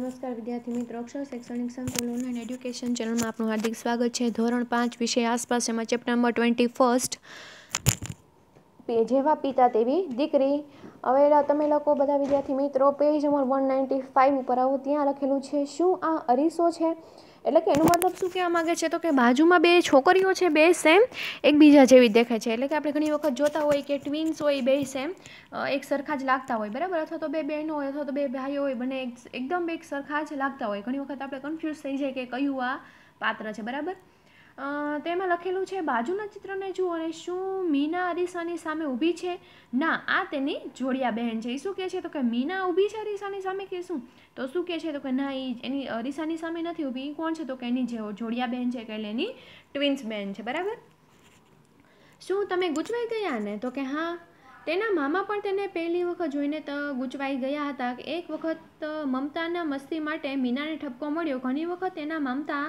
નમસ્કાર વિદ્યાર્થી મિત્રો અક્ષર શૈક્ષણિક સંકુલ ઓનલાઈન એડ્યુકેશન ચેનલમાં આપનું હાર્દિક સ્વાગત છે ધોરણ પાંચ વિષય આસપાસ એમાં ચેપ્ટર નંબર ટ્વેન્ટી ફર્સ્ટ જેવા પિતા તેવી દીકરી હવે તમે લોકો બધા વિદ્યાર્થી મિત્રો page number one ninety five ઉપર આવો ત્યાં લખેલું છે શું આ અરીસો છે એટલે કે એનો મતલબ શું કહેવા માગે છે તો કે બાજુમાં બે છોકરીઓ છે બે સેમ એકબીજા જેવી દેખાય છે એટલે કે આપણે ઘણી વખત જોતા હોય કે ટ્વિન્સ હોય બે સેમ એક સરખા જ લાગતા હોય બરાબર અથવા તો બે બહેનો હોય અથવા તો બે ભાઈઓ હોય બંને એકદમ એક સરખા જ લાગતા હોય ઘણી વખત આપણે કન્ફ્યુઝ થઈ જાય કે કયું આ પાત્ર છે બરાબર તેમાં લખેલું છે બાજુના ચિત્રને જુઓ અને શું મીના અરીસાની સામે ઊભી છે ના આ તેની જોડિયા બહેન છે એ શું કહે છે તો કે મીના ઊભી છે અરીસાની સામે કે શું તો શું કહે છે તો કે ના એ એની અરીસાની સામે નથી ઊભી કોણ છે તો કે એની જોડિયા બહેન છે કે એની ટ્વિન્સ બહેન છે બરાબર શું તમે ગૂંચવાઈ ગયા ને તો કે હા તેના મામા પણ તેને પહેલી વખત જોઈને તો ગૂંચવાઈ ગયા હતા એક વખત મમતાના મસ્તી માટે મીનાને ઠપકો મળ્યો ઘણી વખત તેના મમતા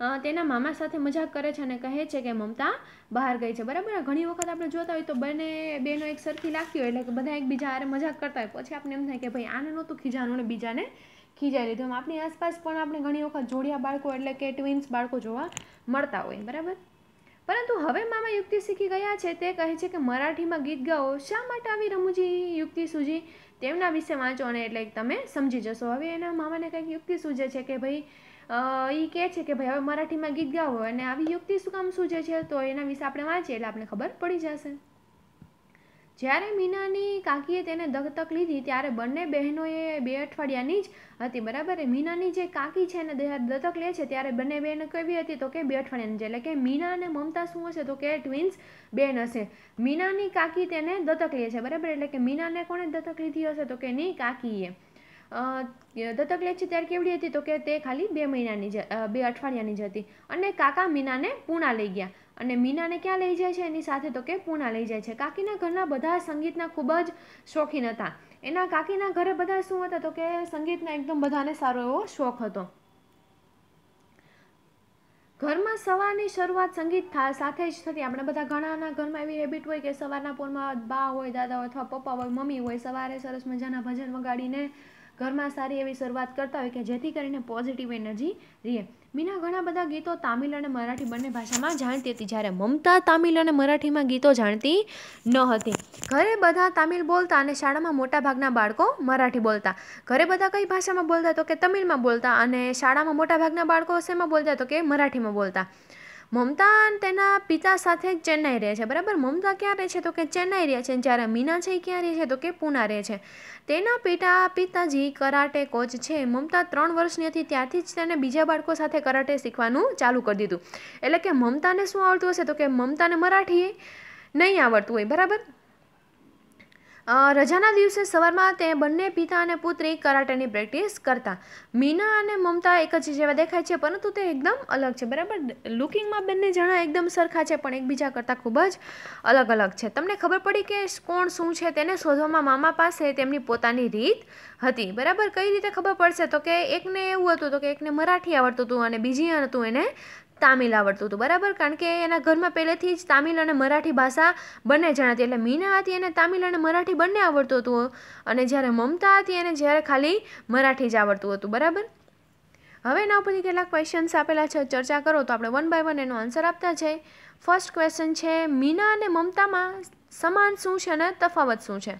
તેના મામા સાથે મજાક કરે છે અને કહે છે કે મમતા બહાર ગઈ છે બરાબર ઘણી વખત આપણે જોતા હોય તો બંને બેનો એક સરખી લાગતી હોય એટલે કે બધા એકબીજા આરે મજાક કરતા હોય પછી આપણે એમ થાય કે ભાઈ આને નહોતું ખીજાનું ને બીજાને ખીજાઈ લીધું આપણી આસપાસ પણ આપણે ઘણી વખત જોડિયા બાળકો એટલે કે ટ્વિન્સ બાળકો જોવા મળતા હોય બરાબર પરંતુ હવે મામા યુક્તિ શીખી ગયા છે તે કહે છે કે મરાઠીમાં ગીત ગાઓ શા માટે આવી રમૂજી યુક્તિ સૂજી તેમના વિશે વાંચો અને એટલે તમે સમજી જશો હવે એના મામાને કંઈક યુક્તિ સૂજે છે કે ભાઈ એ કહે છે કે ભાઈ હવે મરાઠીમાં ગીત ગાવો અને આવી યુક્તિ શું કામ સૂચે છે તો એના વિશે આપણે વાંચીએ એટલે આપણે ખબર પડી જશે જ્યારે મીનાની કાકીએ તેને દત્તક લીધી ત્યારે બંને બહેનોએ બે અઠવાડિયાની જ હતી બરાબર મીનાની જે કાકી છે એને દત્તક લે છે ત્યારે બંને બહેનો કેવી હતી તો કે બે અઠવાડિયાની છે એટલે કે મીના અને મમતા શું હશે તો કે ટ્વિન્સ બેન હશે મીનાની કાકી તેને દત્તક લે છે બરાબર એટલે કે મીનાને કોણે દત્તક લીધી હશે તો કે એની કાકીએ દત્તક લે છે ત્યારે કેવડી હતી તો કે તે ખાલી બે મહિનાની જ બે અઠવાડિયાની જ હતી અને કાકા મીનાને પૂણા લઈ ગયા અને મીનાને ક્યાં લઈ જાય છે એની સાથે તો કે પૂણા લઈ જાય છે કાકીના ઘરના બધા સંગીતના ખૂબ જ શોખીન હતા એના કાકીના ઘરે બધા શું હતા તો કે સંગીતના એકદમ બધાને સારો એવો શોખ હતો ઘરમાં સવારની શરૂઆત સંગીત સાથે જ થતી આપણે બધા ઘણાના ઘરમાં એવી હેબિટ હોય કે સવારના પોરમાં બા હોય દાદા હોય અથવા પપ્પા હોય મમ્મી હોય સવારે સરસ મજાના ભજન વગાડીને ઘરમાં સારી એવી શરૂઆત કરતા હોય કે જેથી કરીને પોઝિટિવ એનર્જી રહે મીના ઘણા બધા ગીતો તામિલ અને મરાઠી બંને ભાષામાં જાણતી હતી જ્યારે મમતા તામિલ અને મરાઠીમાં ગીતો જાણતી ન હતી ઘરે બધા તામિલ બોલતા અને શાળામાં મોટાભાગના બાળકો મરાઠી બોલતા ઘરે બધા કઈ ભાષામાં બોલતા તો કે તમિલમાં બોલતા અને શાળામાં મોટાભાગના બાળકો શેમાં બોલતા તો કે મરાઠીમાં બોલતા મમતા તેના પિતા સાથે ચેન્નાઈ રહે છે બરાબર મમતા ક્યાં રહે છે તો કે ચેન્નાઈ રહે છે જ્યારે મીના છે ક્યાં રહે છે તો કે પૂના રહે છે તેના પિતા પિતાજી કરાટે કોચ છે મમતા ત્રણ વર્ષની હતી ત્યાંથી જ તેને બીજા બાળકો સાથે કરાટે શીખવાનું ચાલુ કરી દીધું એટલે કે મમતાને શું આવડતું હશે તો કે મમતાને મરાઠી નહીં આવડતું હોય બરાબર રજાના દિવસે સવારમાં તે બંને પિતા અને પુત્રી કરાટેની પ્રેક્ટિસ કરતા મીના અને મમતા એક જ જેવા દેખાય છે પરંતુ તે એકદમ અલગ છે બરાબર લુકિંગમાં બંને જણા એકદમ સરખા છે પણ એકબીજા કરતાં ખૂબ જ અલગ અલગ છે તમને ખબર પડી કે કોણ શું છે તેને શોધવામાં મામા પાસે તેમની પોતાની રીત હતી બરાબર કઈ રીતે ખબર પડશે તો કે એકને એવું હતું તો કે એકને મરાઠી આવડતું હતું અને બીજી હતું એને તામિલ આવડતું હતું બરાબર કારણ કે એના ઘરમાં પહેલેથી જ તામિલ અને મરાઠી ભાષા બંને જણાતી એટલે મીના હતી એને તામિલ અને મરાઠી બંને આવડતું હતું અને જ્યારે મમતા હતી એને જ્યારે ખાલી મરાઠી જ આવડતું હતું બરાબર હવે એના ઉપરથી કેટલાક ક્વેશ્ચન્સ આપેલા છે ચર્ચા કરો તો આપણે વન બાય વન એનો આન્સર આપતા છે ફર્સ્ટ ક્વેશ્ચન છે મીના અને મમતામાં સમાન શું છે અને તફાવત શું છે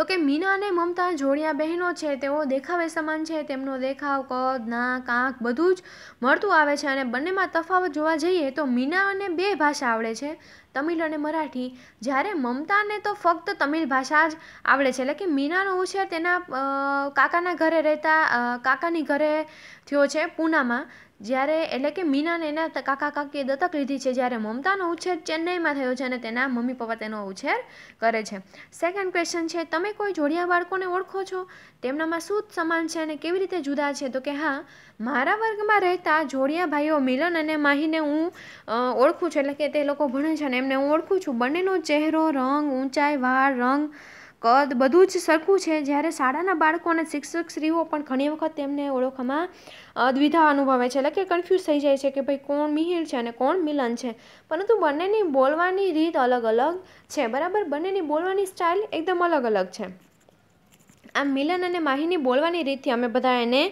તો કે મીના અને મમતા જોડિયા બહેનો છે તેઓ દેખાવે સમાન છે તેમનો દેખાવ કદ નાક આંખ બધું જ મળતું આવે છે અને બંનેમાં તફાવત જોવા જઈએ તો મીનાને બે ભાષા આવડે છે તમિલ અને મરાઠી જ્યારે મમતાને તો ફક્ત તમિલ ભાષા જ આવડે છે એટલે કે મીનાનો ઉછેર તેના કાકાના ઘરે રહેતા કાકાની ઘરે થયો છે પૂનામાં જ્યારે એટલે કે મીનાને એના કાકા કાકીએ દત્તક લીધી છે જ્યારે મમતાનો ઉછેર ચેન્નઈમાં થયો છે અને તેના મમ્મી પપ્પા તેનો ઉછેર કરે છે સેકન્ડ ક્વેશ્ચન છે તમે કોઈ જોડિયા બાળકોને ઓળખો છો તેમનામાં શું સમાન છે અને કેવી રીતે જુદા છે તો કે હા મારા વર્ગમાં રહેતા જોડિયા ભાઈઓ મિલન અને માહીને હું ઓળખું છું એટલે કે તે લોકો ભણે છે અને એમને હું ઓળખું છું બંનેનો ચહેરો રંગ ઊંચાઈ વાળ રંગ કદ બધું જ સરખું છે જ્યારે શાળાના બાળકો અને શિક્ષક સ્ત્રીઓ પણ ઘણી વખત તેમને ઓળખમાં દ્વિધા અનુભવે છે એટલે કે કન્ફ્યુઝ થઈ જાય છે કે ભાઈ કોણ મિહિર છે અને કોણ મિલન છે પરંતુ બંનેની બોલવાની રીત અલગ અલગ છે બરાબર બંનેની બોલવાની સ્ટાઇલ એકદમ અલગ અલગ છે આમ મિલન અને માહિની બોલવાની રીતથી અમે બધા એને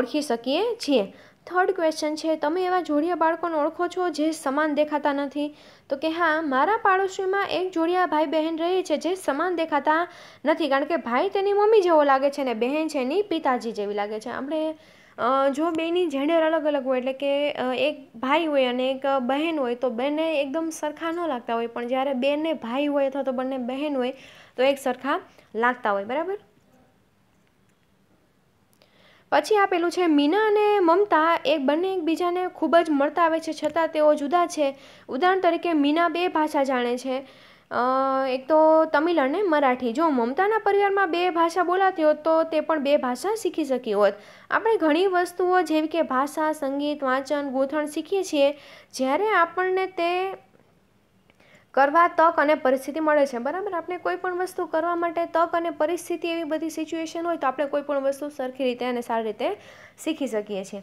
ઓળખી શકીએ છીએ થર્ડ ક્વેશ્ચન છે તમે એવા જોડિયા બાળકોને ઓળખો છો જે સમાન દેખાતા નથી તો કે હા મારા પાડોશીમાં એક જોડિયા ભાઈ બહેન રહે છે જે સમાન દેખાતા નથી કારણ કે ભાઈ તેની મમ્મી જેવો લાગે છે ને બહેન છે એની પિતાજી જેવી લાગે છે આપણે જો બેની જેન્ડર અલગ અલગ હોય એટલે કે એક ભાઈ હોય અને એક બહેન હોય તો બંને એકદમ સરખા ન લાગતા હોય પણ જ્યારે બેને ભાઈ હોય અથવા તો બંને બહેન હોય તો એક સરખા લાગતા હોય બરાબર પછી આપેલું છે મીના અને મમતા એ બંને એકબીજાને ખૂબ જ મળતા આવે છે છતાં તેઓ જુદા છે ઉદાહરણ તરીકે મીના બે ભાષા જાણે છે એક તો તમિલ અને મરાઠી જો મમતાના પરિવારમાં બે ભાષા બોલાતી હોત તો તે પણ બે ભાષા શીખી શકી હોત આપણે ઘણી વસ્તુઓ જેવી કે ભાષા સંગીત વાંચન ગૂંથણ શીખીએ છીએ જ્યારે આપણને તે કરવા તક અને પરિસ્થિતિ મળે છે બરાબર આપણે કોઈ પણ વસ્તુ કરવા માટે તક અને પરિસ્થિતિ એવી બધી સિચ્યુએશન હોય તો આપણે કોઈ પણ વસ્તુ સરખી રીતે અને સારી રીતે શીખી શકીએ છીએ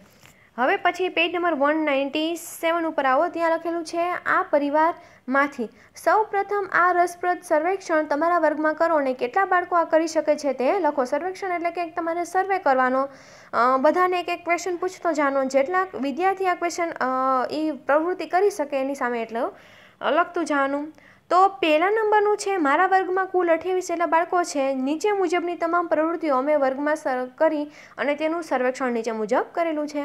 હવે પછી page number one ninety seven ઉપર આવો ત્યાં લખેલું છે આ પરિવારમાંથી સૌ પ્રથમ આ રસપ્રદ સર્વેક્ષણ તમારા વર્ગમાં કરો અને કેટલા બાળકો આ કરી શકે છે તે લખો સર્વેક્ષણ એટલે કે તમારે સર્વે કરવાનો બધાને એક એક ક્વેશ્ચન પૂછતો જાણો જેટલા વિદ્યાર્થી આ ક્વેશ્ચન એ પ્રવૃત્તિ કરી શકે એની સામે એટલો અલગતું જવાનું તો પહેલા નંબરનું છે મારા વર્ગમાં કુલ અઠ્યાવીસ જેટલા બાળકો છે નીચે મુજબની તમામ પ્રવૃત્તિઓ અમે વર્ગમાં કરી અને તેનું સર્વેક્ષણ નીચે મુજબ કરેલું છે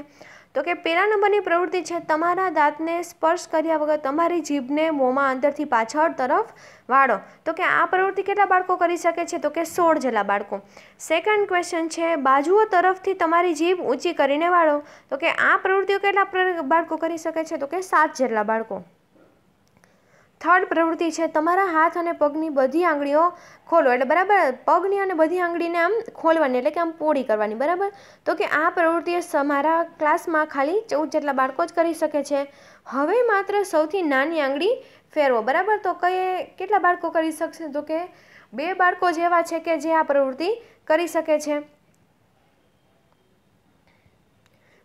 તો કે પહેલા નંબરની પ્રવૃત્તિ છે તમારા દાંતને સ્પર્શ કર્યા વગર તમારી જીભને મોંમાં અંદરથી પાછળ તરફ વાળો તો કે આ પ્રવૃત્તિ કેટલા બાળકો કરી શકે છે તો કે સોળ જેટલા બાળકો સેકન્ડ ક્વેશ્ચન છે બાજુઓ તરફથી તમારી જીભ ઊંચી કરીને વાળો તો કે આ પ્રવૃત્તિઓ કેટલા બાળકો કરી શકે છે તો કે સાત જેટલા બાળકો થર્ડ પ્રવૃત્તિ છે તમારા હાથ અને પગની બધી આંગળીઓ ખોલો એટલે બરાબર પગની અને બધી આંગળીને આમ ખોલવાની એટલે કે આમ પોળી કરવાની બરાબર તો કે આ પ્રવૃત્તિ અમારા ક્લાસમાં ખાલી ચૌદ જેટલા બાળકો જ કરી શકે છે હવે માત્ર સૌથી નાની આંગળી ફેરવો બરાબર તો કઈ કેટલા બાળકો કરી શકશે તો કે બે બાળકો જેવા છે કે જે આ પ્રવૃત્તિ કરી શકે છે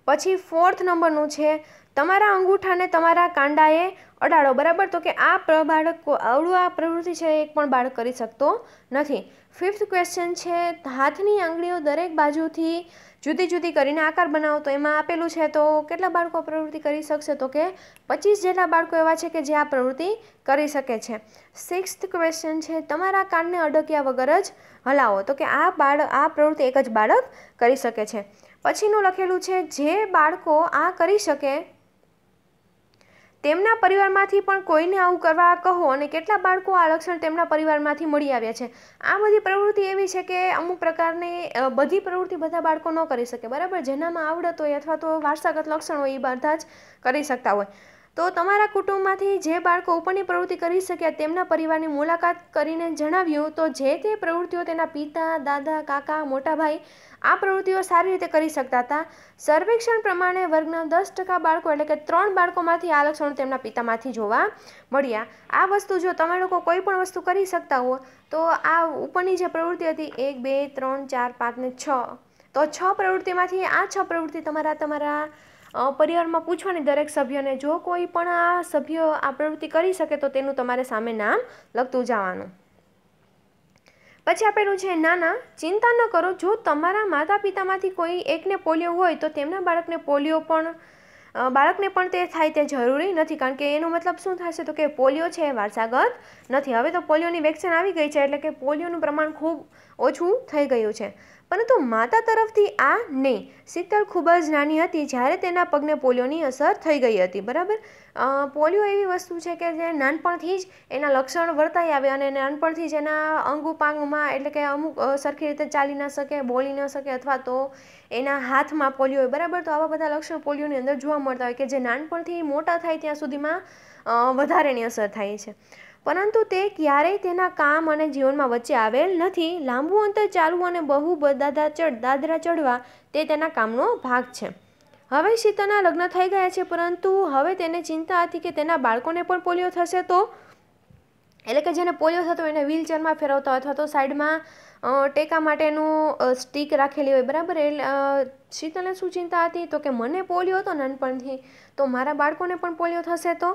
પછી ફોર્થ નંબરનું છે તમારા અંગૂઠાને તમારા કાંડાએ અડાડો બરાબર તો કે આ બાળક આવડું આ પ્રવૃત્તિ છે એક પણ બાળક કરી શકતો નથી ફિફ્થ ક્વેશ્ચન છે હાથની આંગળીઓ દરેક બાજુથી જુદી જુદી કરીને આકાર બનાવો તો એમાં આપેલું છે તો કેટલા બાળકો પ્રવૃત્તિ કરી શકશે તો કે પચીસ જેટલા બાળકો એવા છે કે જે આ પ્રવૃત્તિ કરી શકે છે સિક્સ્થ ક્વેશ્ચન છે તમારા કાનને અડક્યા વગર જ હલાવો તો કે આ બાળક આ પ્રવૃત્તિ એક જ બાળક કરી શકે છે પછીનું લખેલું છે જે બાળકો આ કરી શકે તેમના પરિવારમાંથી પણ કોઈને આવું કરવા કહો અને કેટલા બાળકો આ લક્ષણ તેમના પરિવારમાંથી મળી આવ્યા છે આ બધી પ્રવૃત્તિ એવી છે કે અમુક પ્રકારની બધી પ્રવૃત્તિ બધા બાળકો ન કરી શકે બરાબર જેનામાં આવડત હોય અથવા તો વારસાગત લક્ષણ હોય એ બધા જ કરી શકતા હોય તો તમારા કુટુંબમાંથી જે બાળકો ઉપરની પ્રવૃત્તિ કરી શક્યા તેમના પરિવારની મુલાકાત કરીને જણાવ્યું તો જે તે પ્રવૃત્તિઓ તેના પિતા દાદા કાકા મોટાભાઈ આ પ્રવૃત્તિઓ સારી રીતે કરી શકતા હતા સર્વેક્ષણ પ્રમાણે વર્ગના દસ ટકા બાળકો એટલે કે ત્રણ બાળકોમાંથી આ લક્ષણો તેમના પિતામાંથી જોવા મળ્યા આ વસ્તુ જો તમે લોકો કોઈ પણ વસ્તુ કરી શકતા હો તો આ ઉપરની જે પ્રવૃત્તિ હતી એક બે ત્રણ ચાર પાંચ ને છ તો છ પ્રવૃત્તિમાંથી આ છ પ્રવૃત્તિ તમારા તમારા પરિવારમાં પૂછવાની દરેક સભ્યને જો કોઈ પણ આ સભ્ય આ પ્રવૃત્તિ કરી શકે તો તેનું તમારે સામે નામ લખતું જવાનું પછી આપેલું છે નાના ચિંતા ન કરો જો તમારા માતા પિતામાંથી કોઈ એકને પોલિયો હોય તો તેમના બાળકને પોલિયો પણ બાળકને પણ તે થાય તે જરૂરી નથી કારણ કે એનો મતલબ શું થશે તો કે પોલિયો છે એ વારસાગત નથી હવે તો પોલિયોની વેક્સિન આવી ગઈ છે એટલે કે પોલિયોનું પ્રમાણ ખૂબ ઓછું થઈ ગયું છે પરંતુ માતા તરફથી આ નહીં શીતલ ખૂબ જ નાની હતી જ્યારે તેના પગને પોલિયોની અસર થઈ ગઈ હતી બરાબર પોલિયો એવી વસ્તુ છે કે જે નાનપણથી જ એના લક્ષણ વર્તાઈ આવે અને નાનપણથી જ એના અંગુપાંગમાં એટલે કે અમુક સરખી રીતે ચાલી ન શકે બોલી ન શકે અથવા તો એના હાથમાં પોલિયો હોય બરાબર તો આવા બધા લક્ષણો પોલિયોની અંદર જોવા મળતા હોય કે જે નાનપણથી મોટા થાય ત્યાં સુધીમાં વધારેની અસર થાય છે પરંતુ તે ક્યારેય તેના કામ અને જીવનમાં વચ્ચે આવેલ નથી લાંબુ અંતર ચાલવું અને બહુ દાદા ચડ દાદરા ચડવા તે તેના કામનો ભાગ છે હવે સીતાના લગ્ન થઈ ગયા છે પરંતુ હવે તેને ચિંતા હતી કે તેના બાળકોને પણ પોલિયો થશે તો એટલે કે જેને પોલિયો થતો એને વ્હીલચેરમાં ફેરવતા અથવા તો સાઈડમાં ટેકા માટેનું સ્ટીક રાખેલી હોય બરાબર એટલે શીતલને શું ચિંતા હતી તો કે મને પોલિયો હતો નાનપણથી તો મારા બાળકોને પણ પોલિયો થશે તો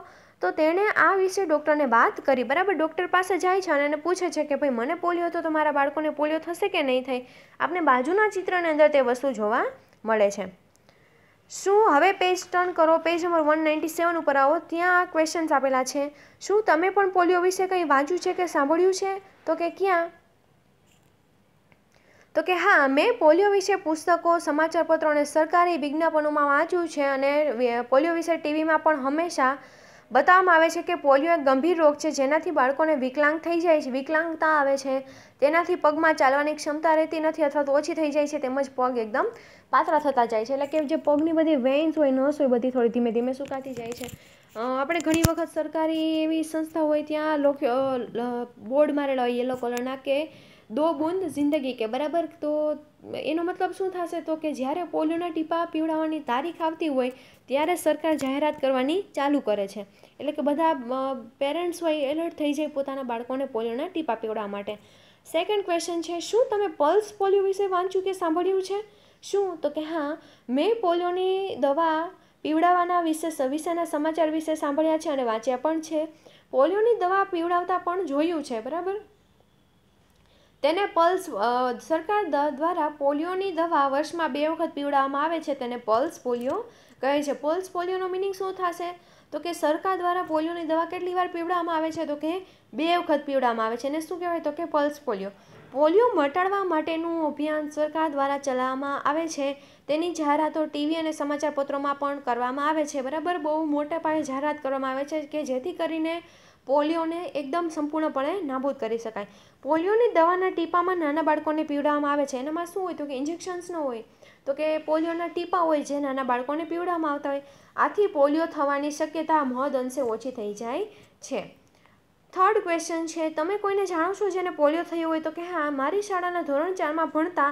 તો તેણે આ વિશે ડૉક્ટરને વાત કરી બરાબર ડૉક્ટર પાસે જાય છે અને એને પૂછે છે કે ભાઈ મને પોલિયો હતો તો મારા બાળકોને પોલિયો થશે કે નહીં થાય આપણે બાજુના ચિત્રની અંદર તે વસ્તુ જોવા મળે છે શું હવે પેજ ટર્ન કરો page number one ninety seven ઉપર આવો ત્યાં ક્વેશ્ચન્સ આપેલા છે શું તમે પણ પોલિયો વિશે કંઈ વાંચ્યું છે કે સાંભળ્યું છે તો કે ક્યાં તો કે હા મેં પોલિયો વિશે પુસ્તકો સમાચારપત્રો અને સરકારી વિજ્ઞાપનોમાં વાંચ્યું છે અને પોલિયો વિશે ટીવીમાં પણ હંમેશા બતાવવામાં આવે છે કે પોલિયો એક ગંભીર રોગ છે જેનાથી બાળકોને વિકલાંગ થઈ જાય છે વિકલાંગતા આવે છે તેનાથી પગમાં ચાલવાની ક્ષમતા રહેતી નથી અથવા તો ઓછી થઈ જાય છે તેમજ પગ એકદમ પાતળા થતા જાય છે એટલે કે જે પગની બધી વેન્સ હોય નસ હોય બધી થોડી ધીમે ધીમે સુકાતી જાય છે આપણે ઘણી વખત સરકારી એવી સંસ્થા હોય ત્યાં બોર્ડ મારેલા હોય યલો કલરના કે દો બુંદ જિંદગી કે બરાબર તો એનો મતલબ શું થશે તો કે જ્યારે પોલિયોના ટીપા પીવડાવવાની તારીખ આવતી હોય ત્યારે સરકાર જાહેરાત કરવાની ચાલુ કરે છે એટલે કે બધા પેરેન્ટ્સ હોય એલર્ટ થઈ જાય પોતાના બાળકોને પોલિયોના ટીપા પીવડાવવા માટે સેકન્ડ ક્વેશ્ચન છે શું તમે પલ્સ પોલિયો વિશે વાંચ્યું કે સાંભળ્યું છે શું તો કે હા મેં પોલિયોની દવા પીવડાવવાના વિશે વિશેના સમાચાર વિશે સાંભળ્યા છે અને વાંચ્યા પણ છે પોલિયોની દવા પીવડાવતા પણ જોયું છે બરાબર તેને પલ્સ સરકાર દ્વારા પોલિયોની દવા વર્ષમાં બે વખત પીવડાવવામાં આવે છે તેને પલ્સ પોલિયો કહે છે પલ્સ પોલિયોનો મિનિંગ શું થશે તો કે સરકાર દ્વારા પોલિયોની દવા કેટલી વાર પીવડાવવામાં આવે છે તો કે બે વખત પીવડાવવામાં આવે છે એને શું કહેવાય તો કે પલ્સ પોલિયો પોલિયો મટાડવા માટેનું અભિયાન સરકાર દ્વારા ચલાવવામાં આવે છે તેની જાહેરાતો ટીવી અને સમાચારપત્રોમાં પણ કરવામાં આવે છે બરાબર બહુ મોટા પાયે જાહેરાત કરવામાં આવે છે કે જેથી કરીને પોલિયોને એકદમ સંપૂર્ણપણે નાબૂદ કરી શકાય પોલિયોની દવાના ટીપામાં નાના બાળકોને પીવડાવવામાં આવે છે એનામાં શું હોય તો કે ઇન્જેક્શન્સ ન હોય તો કે પોલિયોના ટીપા હોય જે નાના બાળકોને પીવડાવવામાં આવતા હોય આથી પોલિયો થવાની શક્યતા મહદ અંશે ઓછી થઈ જાય છે થર્ડ ક્વેશ્ચન છે તમે કોઈને જાણો છો જેને પોલિયો થયો હોય તો કે હા મારી શાળાના ધોરણ ચારમાં ભણતા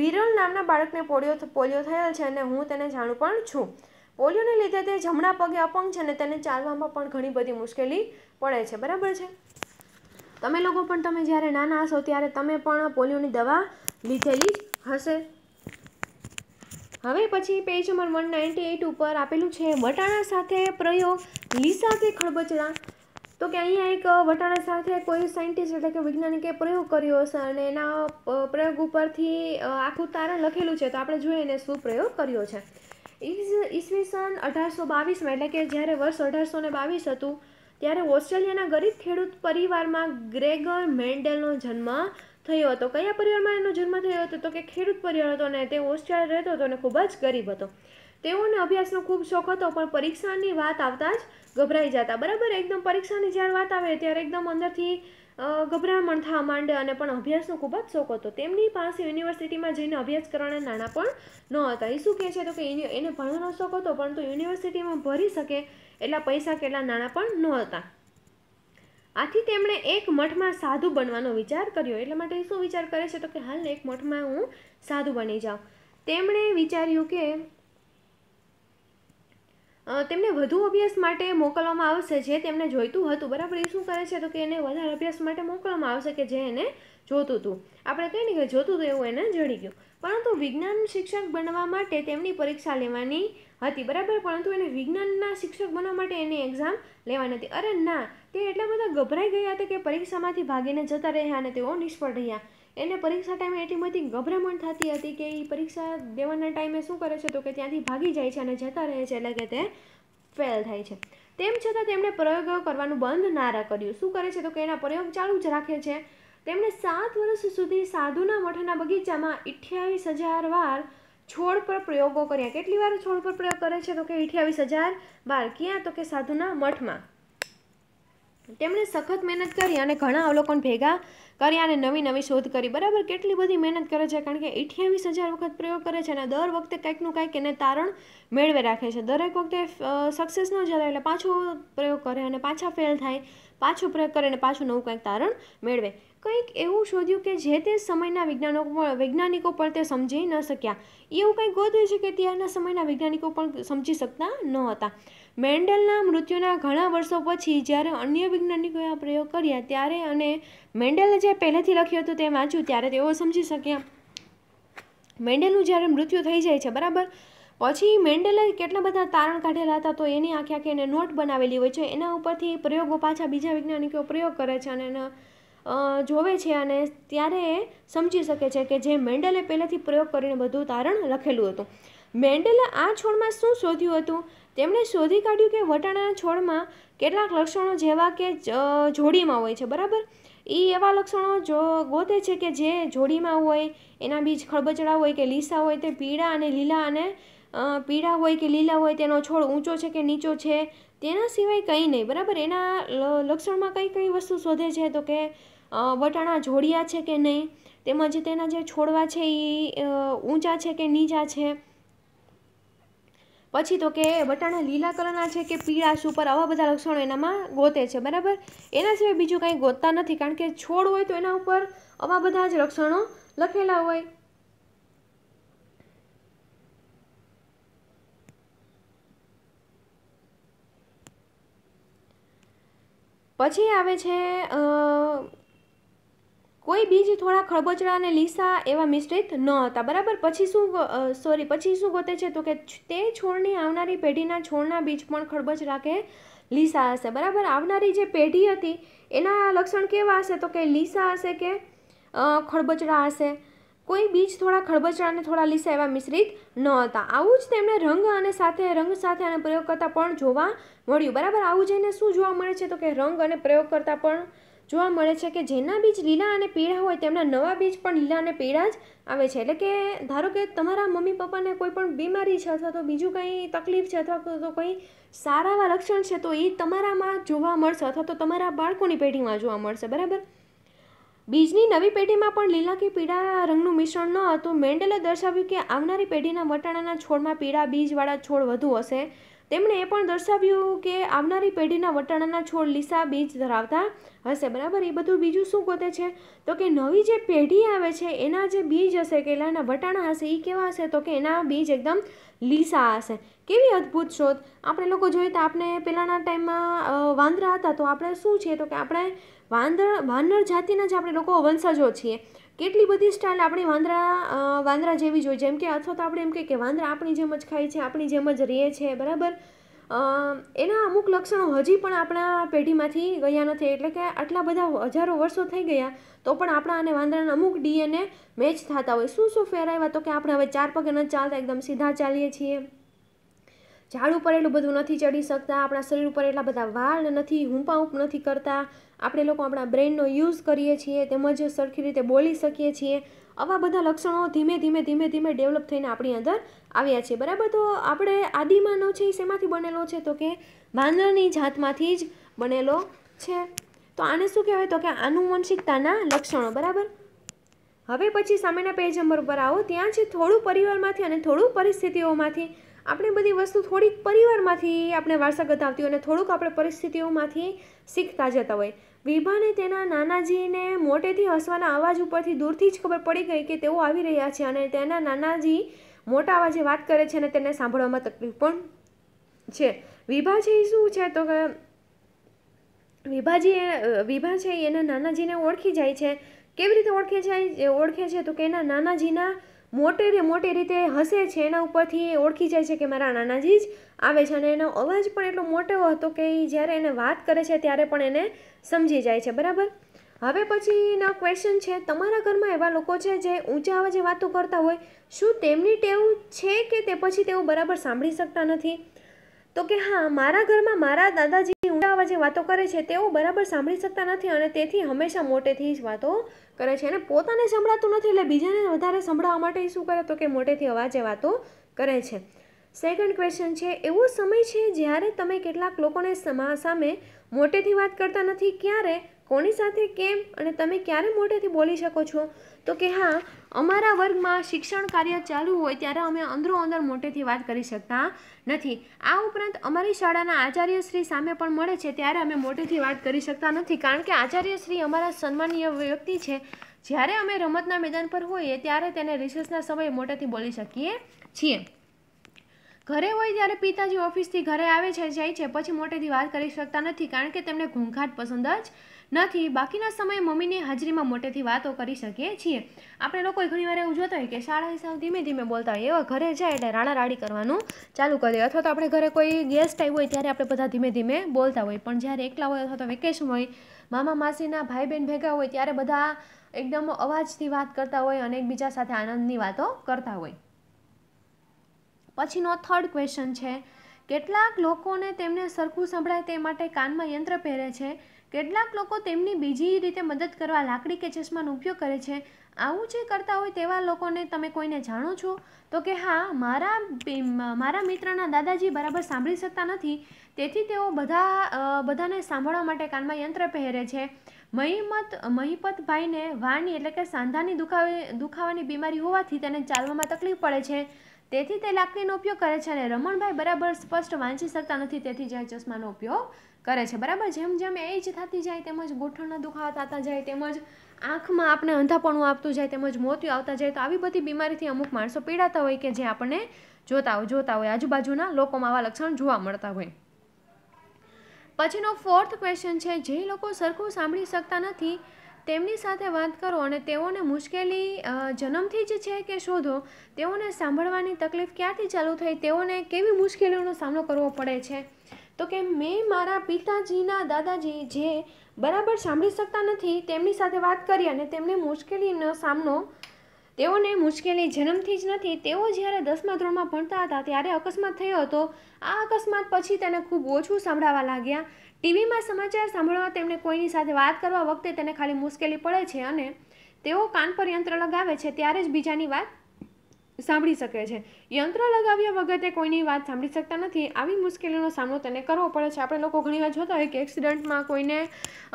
વિરલ નામના બાળકને પોલિયો પોલિયો થયેલ છે અને હું તેને જાણું પણ છું પોલિયોને લીધે તે જમણા પગે અપંગ છે અને તેને ચાલવામાં પણ ઘણી બધી મુશ્કેલી પડે છે બરાબર છે તમે લોકો પણ તમે જ્યારે નાના હશો ત્યારે તમે પણ પોલિયોની દવા લીધેલી જ હશે હવે પછી page number one ninety eight ઉપર આપેલું છે વટાણા સાથે પ્રયોગ લીસા કે ખળબચડા તો કે અહીંયા એક વટાણા સાથે કોઈ સાયન્ટિસ્ટ એટલે કે વૈજ્ઞાનિકે પ્રયોગ કર્યો હશે અને એના પ્રયોગ ઉપરથી આખું તારણ લખેલું છે તો આપણે જોઈએ એને શું પ્રયોગ કર્યો છે ઈસવીસન અઢારસો બાવીસમાં એટલે કે જ્યારે વર્ષ અઢારસો ને બાવીસ હતું ત્યારે ઓસ્ટ્રેલિયાના ગરીબ ખેડૂત પરિવારમાં ગ્રેગર મેન્ડેલનો જન્મ થયો હતો કયા પરિવારમાં એનો જન્મ થયો હતો તો કે ખેડૂત પરિવાર હતો અને તે ઓસ્ટ્રેલિયા રહેતો હતો અને ખૂબ જ ગરીબ હતો તેઓને અભ્યાસનો ખૂબ શોખ હતો પણ પરીક્ષાની વાત આવતા જ ગભરાઈ જતા બરાબર એકદમ પરીક્ષાની જ્યારે વાત આવે ત્યારે એકદમ અંદરથી ગભરામણ થવા માંડે અને પણ અભ્યાસનો ખૂબ જ શોખ હતો તેમની પાસે યુનિવર્સિટીમાં જઈને અભ્યાસ કરવાના નાણાં પણ ન હતા એ શું કહે છે તો કે એને ભણવાનો શોખ હતો પરંતુ યુનિવર્સિટીમાં ભરી શકે એટલા પૈસા કેટલા નાણાં પણ નહોતા આથી તેમણે એક મઠમાં સાધુ બનવાનો વિચાર કર્યો એટલા માટે શું વિચાર કરે છે તો કે હાલ એક મઠમાં હું સાધુ બની જાઉં તેમણે વિચાર્યું કે તેમને વધુ અભ્યાસ માટે મોકલવામાં આવશે જે તેમને જોઈતું હતું બરાબર એ શું કરે છે તો કે એને વધારે અભ્યાસ માટે મોકલવામાં આવશે કે જે એને જોતું હતું આપણે કહીએ ને કે જોતું હતું એવું એને જડી ગયું પરંતુ વિજ્ઞાન શિક્ષક બનવા માટે તેમની પરીક્ષા લેવાની હતી બરાબર પરંતુ એને વિજ્ઞાનના શિક્ષક બનવા માટે એની એક્ઝામ લેવાની હતી અરે ના તે એટલા બધા ગભરાઈ ગયા હતા કે પરીક્ષામાંથી ભાગીને જતા રહ્યા અને તેઓ નિષ્ફળ રહ્યા એને પરીક્ષા ટાઈમે એટલી બધી ગભરામણ થતી હતી કે એ પરીક્ષા દેવાના ટાઈમે શું કરે છે તો કે ત્યાંથી ભાગી જાય છે અને જતા રહે છે એટલે કે તે ફેલ થાય છે તેમ છતાં તેમણે પ્રયોગો કરવાનું બંધ ના કર્યું શું કરે છે તો કે એના પ્રયોગ ચાલુ જ રાખે છે તેમણે સાત વર્ષ સુધી સાધુના મઠના બગીચામાં અઠ્યાવીસ હજાર વાર છોડ પર પ્રયોગો કર્યા કેટલી વાર છોડ પર પ્રયોગ કરે છે તો કે અઠ્યાવીસ હજાર વાર ક્યાં તો કે સાધુના મઠમાં તેમણે સખત મહેનત કરી અને ઘણા અવલોકન ભેગા કર્યા અને નવી નવી શોધ કરી બરાબર કેટલી બધી મહેનત કરે છે કારણ કે અઠ્યાવીસ હજાર વખત પ્રયોગ કરે છે અને દર વખતે કંઈકનું કંઈક એને તારણ મેળવે રાખે છે દરેક વખતે સક્સેસ ન જતા એટલે પાછો પ્રયોગ કરે અને પાછા ફેલ થાય પાછો પ્રયોગ કરે અને પાછું નવું કંઈક તારણ મેળવે કંઈક એવું શોધ્યું કે જે તે સમયના વિજ્ઞાનો વૈજ્ઞાનિકો પણ તે સમજી ન શક્યા એવું કંઈક ગોતવ્યું છે કે ત્યારના સમયના વૈજ્ઞાનિકો પણ સમજી શકતા ન હતા મેન્ડલના મૃત્યુના ઘણા વર્ષો પછી જ્યારે અન્ય વૈજ્ઞાનિકોએ આ પ્રયોગ કર્યા ત્યારે અને મેન્ડલે જે પહેલેથી લખ્યું હતું તે વાંચ્યું ત્યારે તેઓ સમજી શક્યા મેન્ડલનું જ્યારે મૃત્યુ થઈ જાય છે બરાબર પછી મેન્ડલે કેટલા બધા તારણ કાઢેલા હતા તો એની આખી આખી એને નોટ બનાવેલી હોય છે એના ઉપરથી પ્રયોગો પાછા બીજા વૈજ્ઞાનિકો પ્રયોગ કરે છે અને એના જોવે છે અને ત્યારે એ સમજી શકે છે કે જે મેન્ડલે પહેલેથી પ્રયોગ કરીને બધું તારણ લખેલું હતું મેન્ડલે આ છોડમાં શું શોધ્યું હતું તેમણે શોધી કાઢ્યું કે વટાણાના છોડમાં કેટલાક લક્ષણો જેવા કે જોડીમાં હોય છે બરાબર એ એવા લક્ષણો જો ગોતે છે કે જે જોડીમાં હોય એના બીજ ખળબચડા હોય કે લીસા હોય તે પીળા અને લીલા અને પીળા હોય કે લીલા હોય તેનો છોડ ઊંચો છે કે નીચો છે તેના સિવાય કંઈ નહીં બરાબર એના લક્ષણમાં કઈ કઈ વસ્તુ શોધે છે તો કે વટાણા જોડિયા છે કે નહીં તેમજ તેના જે છોડવા છે એ ઊંચા છે કે નીચા છે પછી તો કે વટાણા લીલા કલરના છે કે પીળા સુપર આવા બધા લક્ષણો એનામાં ગોતે છે બરાબર એના સિવાય બીજું કાંઈ ગોતતા નથી કારણ કે છોડ હોય તો એના ઉપર આવા બધા જ લક્ષણો લખેલા હોય પછી આવે છે કોઈ બીજ થોડા ખળબચડા અને લીસા એવા મિશ્રિત ન હતા બરાબર પછી શું સોરી પછી શું ગોતે છે તો કે તે છોડની આવનારી પેઢીના છોડના બીજ પણ ખળબચડા કે લીસા હશે બરાબર આવનારી જે પેઢી હતી એના લક્ષણ કેવા હશે તો કે લીસા હશે કે ખળબચડા હશે કોઈ બીજ થોડા ખરબચડા અને થોડા લીસા એવા મિશ્રિત ન હતા આવું જ તેમણે રંગ અને સાથે રંગ સાથે અને પ્રયોગ કરતાં પણ જોવા મળ્યું બરાબર આવું જઈને શું જોવા મળે છે તો કે રંગ અને પ્રયોગ કરતાં પણ જોવા મળે છે કે જેના બીજ લીલા અને પીળા હોય તેમના નવા બીજ પણ લીલા અને પીળા જ આવે છે એટલે કે ધારો કે તમારા મમ્મી પપ્પાને કોઈ પણ બીમારી છે અથવા તો બીજું કંઈ તકલીફ છે અથવા તો કંઈ સારા એવા લક્ષણ છે તો એ તમારામાં જોવા મળશે અથવા તો તમારા બાળકોની પેઢીમાં જોવા મળશે બરાબર બીજની નવી પેઢીમાં પણ લીલા કે પીળા રંગનું મિશ્રણ ન હતું મેન્ડેલે દર્શાવ્યું કે આવનારી પેઢીના વટાણાના છોડમાં પીળા બીજવાળા છોડ વધુ હશે તેમણે એ પણ દર્શાવ્યું કે આવનારી પેઢીના વટાણાના છોડ લીસા બીજ ધરાવતા હશે બરાબર એ બધું બીજું શું ગોતે છે તો કે નવી જે પેઢી આવે છે એના જે બીજ હશે કે એના વટાણા હશે એ કેવા હશે તો કે એના બીજ એકદમ લીસા હશે કેવી અદ્ભુત શોધ આપણે લોકો જોઈએ તો આપણે પહેલાંના ટાઈમમાં વાંદરા હતા તો આપણે શું છે તો કે આપણે વાંદર વાનર જાતિના જ આપણે લોકો વંશજો છીએ કેટલી બધી સ્ટાઇલ આપણી વાંદરા વાંદરા જેવી જોઈએ જેમ કે અથવા તો આપણે એમ કહીએ કે વાંદરા આપણી જેમ જ ખાય છે આપણી જેમ જ રહે છે બરાબર એના અમુક લક્ષણો હજી પણ આપણા પેઢીમાંથી ગયા નથી એટલે કે આટલા બધા હજારો વર્ષો થઈ ગયા તો પણ આપણા અને વાંદરાના અમુક ડીએનએ મેચ થતા હોય શું શું ફેર તો કે આપણે હવે ચાર પગે ન ચાલતા એકદમ સીધા ચાલીએ છીએ ઝાડ ઉપર એટલું બધું નથી ચડી શકતા આપણા શરીર ઉપર એટલા બધા વાળ નથી હુંપાઉંપ નથી કરતા આપણે લોકો આપણા બ્રેઇનનો યુઝ કરીએ છીએ તેમજ સરખી રીતે બોલી શકીએ છીએ આવા બધા લક્ષણો ધીમે ધીમે ધીમે ધીમે ડેવલપ થઈને આપણી અંદર આવ્યા છે બરાબર તો આપણે આદિમાનવ છે એ શેમાંથી બનેલો છે તો કે વાંદરાની જાતમાંથી જ બનેલો છે તો આને શું કહેવાય તો કે આનુવંશિકતાના લક્ષણો બરાબર હવે પછી સામેના પેજ નંબર પર આવો ત્યાં છે થોડું પરિવારમાંથી અને થોડું પરિસ્થિતિઓમાંથી આપણે બધી વસ્તુ થોડીક પરિવારમાંથી આપણે વારસાગત આવતી હોય અને થોડુંક આપણે પરિસ્થિતિઓમાંથી શીખતા જતા હોય વિભાને તેના નાનાજીને મોટેથી હસવાના અવાજ ઉપરથી દૂરથી જ ખબર પડી ગઈ કે તેઓ આવી રહ્યા છે અને તેના નાનાજી મોટા અવાજે વાત કરે છે અને તેને સાંભળવામાં તકલીફ પણ છે વિભા છે એ શું છે તો કે વિભાજી વિભા છે એના નાનાજીને ઓળખી જાય છે કેવી રીતે ઓળખે છે ઓળખે છે તો કે એના નાનાજીના મોટે મોટી રીતે હસે છે એના ઉપરથી એ ઓળખી જાય છે કે મારા નાનાજી જ આવે છે અને એનો અવાજ પણ એટલો મોટો હતો કે એ જ્યારે એને વાત કરે છે ત્યારે પણ એને સમજી જાય છે બરાબર હવે પછીના ક્વેશ્ચન છે તમારા ઘરમાં એવા લોકો છે જે ઊંચા અવાજે વાતો કરતા હોય શું તેમની ટેવ છે કે તે પછી તેઓ બરાબર સાંભળી શકતા નથી તો કે હા મારા ઘરમાં મારા દાદાજી ઊંડા અવાજે વાતો કરે છે તેઓ બરાબર સાંભળી શકતા નથી અને તેથી હંમેશા મોટેથી જ વાતો કરે છે અને પોતાને સંભળાતું નથી એટલે બીજાને વધારે સંભળાવવા માટે શું કરે તો કે મોટેથી અવાજે વાતો કરે છે સેકન્ડ ક્વેશ્ચન છે એવો સમય છે જ્યારે તમે કેટલાક લોકોને સામે મોટેથી વાત કરતા નથી ક્યારે કોની સાથે કેમ અને તમે ક્યારે મોઢેથી બોલી શકો છો તો કે હા અમારા વર્ગમાં શિક્ષણ કાર્ય ચાલુ હોય ત્યારે અમે અંદરો અંદર મોટેથી વાત કરી શકતા નથી આ ઉપરાંત અમારી શાળાના આચાર્ય શ્રી સામે પણ મળે છે ત્યારે અમે મોટેથી વાત કરી શકતા નથી કારણ કે આચાર્ય શ્રી અમારા સન્માનીય વ્યક્તિ છે જ્યારે અમે રમતના મેદાન પર હોઈએ ત્યારે તેને રિસેસના સમયે મોટેથી બોલી શકીએ છીએ ઘરે હોય ત્યારે પિતાજી ઓફિસથી ઘરે આવે છે જાય છે પછી મોટેથી વાત કરી શકતા નથી કારણ કે તેમને ઘોંઘાટ પસંદ જ નથી બાકીના સમયે મમ્મીની હાજરીમાં મોટેથી વાતો કરી શકીએ છીએ આપણે લોકો ઘણીવાર એવું જોતા હોય કે શાળાએ સાવ ધીમે ધીમે બોલતા હોય એવા ઘરે જાય એટલે રાડી કરવાનું ચાલુ કરીએ અથવા તો આપણે ઘરે કોઈ ગેસ્ટ આવ્યો હોય ત્યારે આપણે બધા ધીમે ધીમે બોલતા હોય પણ જ્યારે એકલા હોય અથવા તો વેકેશન હોય મામા માસીના ભાઈ બહેન ભેગા હોય ત્યારે બધા એકદમ અવાજથી વાત કરતા હોય અને એકબીજા સાથે આનંદની વાતો કરતા હોય પછીનો થર્ડ ક્વેશ્ચન છે કેટલાક લોકોને તેમને સરખું સંભળાય તે માટે કાનમાં યંત્ર પહેરે છે કેટલાક લોકો તેમની બીજી રીતે મદદ કરવા લાકડી કે ચશ્માનો ઉપયોગ કરે છે આવું જે કરતા હોય તેવા લોકોને તમે કોઈને જાણો છો તો કે હા મારા મારા મિત્રના દાદાજી બરાબર સાંભળી શકતા નથી તેથી તેઓ બધા બધાને સાંભળવા માટે કાનમાં યંત્ર પહેરે છે મહિમત મહિપતભાઈને વાણી એટલે કે સાંધાની દુખાવે દુખાવાની બીમારી હોવાથી તેને ચાલવામાં તકલીફ પડે છે તેથી તે લાકડીનો ઉપયોગ કરે છે અને રમણભાઈ બરાબર સ્પષ્ટ વાંચી શકતા નથી તેથી જે ચશ્માનો ઉપયોગ કરે છે બરાબર જેમ જેમ એજ થતી જાય તેમજ ગોઠણના દુખાવા થતા જાય તેમજ આંખમાં આપણે અંધાપણું આપતું જાય તેમજ મોતિયું આવતા જાય તો આવી બધી બીમારીથી અમુક માણસો પીડાતા હોય કે જે આપણને જોતા હોય જોતા હોય આજુબાજુના લોકોમાં આવા લક્ષણ જોવા મળતા હોય પછીનો ફોર્થ ક્વેશ્ચન છે જે લોકો સરખું સાંભળી શકતા નથી તેમની સાથે વાત કરો અને તેઓને મુશ્કેલી જન્મથી જ છે કે શોધો તેઓને સાંભળવાની તકલીફ ક્યાંથી ચાલુ થઈ તેઓને કેવી મુશ્કેલીઓનો સામનો કરવો પડે છે તો કે મેં મારા પિતાજીના દાદાજી જે બરાબર સાંભળી શકતા નથી તેમની સાથે વાત કરી અને તેમને મુશ્કેલીનો સામનો તેઓને મુશ્કેલી જન્મથી જ નથી તેઓ જ્યારે દસમા ધોરણમાં ભણતા હતા ત્યારે અકસ્માત થયો હતો આ અકસ્માત પછી તેને ખૂબ ઓછું સંભળાવા લાગ્યા ટીવીમાં સમાચાર સાંભળવા તેમને કોઈની સાથે વાત કરવા વખતે તેને ખાલી મુશ્કેલી પડે છે અને તેઓ કાન પર યંત્ર લગાવે છે ત્યારે જ બીજાની વાત સાંભળી શકે છે યંત્ર લગાવ્યા વખતે કોઈની વાત સાંભળી શકતા નથી આવી મુશ્કેલીનો સામનો તેને કરવો પડે છે આપણે લોકો ઘણીવાર જોતા હોય કે એક્સિડન્ટમાં કોઈને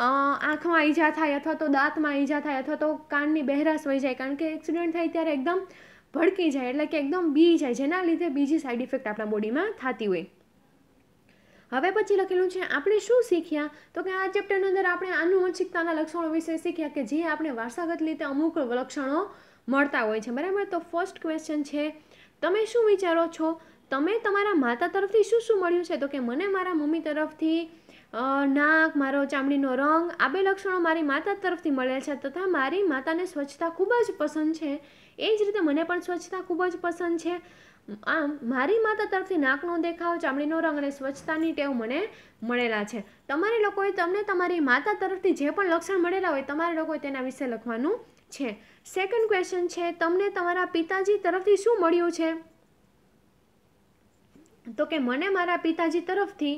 આંખમાં ઈજા થાય અથવા તો દાંતમાં ઈજા થાય અથવા તો કાનની બહેરાશ વહી જાય કારણ કે એક્સિડન્ટ થાય ત્યારે એકદમ ભડકી જાય એટલે કે એકદમ બી જાય જેના લીધે બીજી સાઇડ ઇફેક્ટ આપણા બોડીમાં થતી હોય હવે પછી લખેલું છે આપણે શું શીખ્યા તો કે આ ચેપ્ટરની અંદર આપણે આનુવંશિકતાના લક્ષણો વિશે શીખ્યા કે જે આપણે વારસાગત રીતે અમુક લક્ષણો મળતા હોય છે બરાબર તો ફર્સ્ટ ક્વેશ્ચન છે તમે શું વિચારો છો તમે તમારા માતા તરફથી શું શું મળ્યું છે તો કે મને મારા મમ્મી તરફથી નાક મારો ચામડીનો રંગ આ બે લક્ષણો મારી માતા તરફથી મળેલ છે તથા મારી માતાને સ્વચ્છતા ખૂબ જ પસંદ છે એ જ રીતે મને પણ સ્વચ્છતા ખૂબ જ પસંદ છે આમ મારી માતા તરફથી નાકનો દેખાવ ચામડીનો રંગ અને સ્વચ્છતાની ટેવ મને મળેલા છે તમારે લોકોએ તમને તમારી માતા તરફથી જે પણ લક્ષણ મળેલા હોય તમારે લોકોએ તેના વિશે લખવાનું છે સેકન્ડ ક્વેશ્ચન છે તમને તમારા પિતાજી તરફથી શું મળ્યું છે તો કે મને મારા પિતાજી તરફથી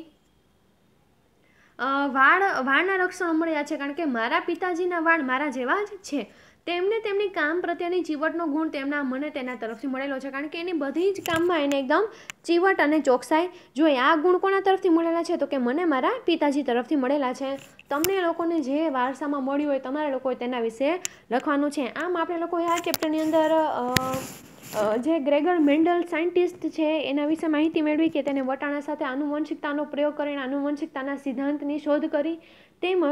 વાળ વાળના લક્ષણો મળ્યા છે કારણ કે મારા પિતાજીના વાળ મારા જેવા જ છે તેમને તેમની કામ પ્રત્યેની ચીવટનો ગુણ તેમના મને તેના તરફથી મળેલો છે કારણ કે એની બધી જ કામમાં એને એકદમ ચીવટ અને ચોકસાઈ જોઈએ આ ગુણ કોના તરફથી મળેલા છે તો કે મને મારા પિતાજી તરફથી મળેલા છે તમને એ લોકોને જે વારસામાં મળ્યું હોય તમારા લોકોએ તેના વિશે લખવાનું છે આમ આપણે લોકોએ આ ચેપ્ટરની અંદર જે ગ્રેગર મેન્ડલ સાયન્ટિસ્ટ છે એના વિશે માહિતી મેળવી કે તેને વટાણા સાથે આનુવંશિકતાનો પ્રયોગ કરીને આનુવંશિકતાના સિદ્ધાંતની શોધ કરી તેમજ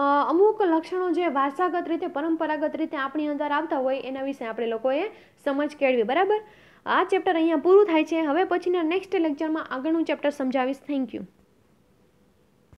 અમુક લક્ષણો જે વારસાગત રીતે પરંપરાગત રીતે આપણી અંદર આવતા હોય એના વિશે આપણે લોકોએ સમજ કેળવી બરાબર આ ચેપ્ટર અહીંયા પૂરું થાય છે હવે પછીના નેક્સ્ટ લેક્ચરમાં આગળનું ચેપ્ટર સમજાવીશ થેન્ક યુ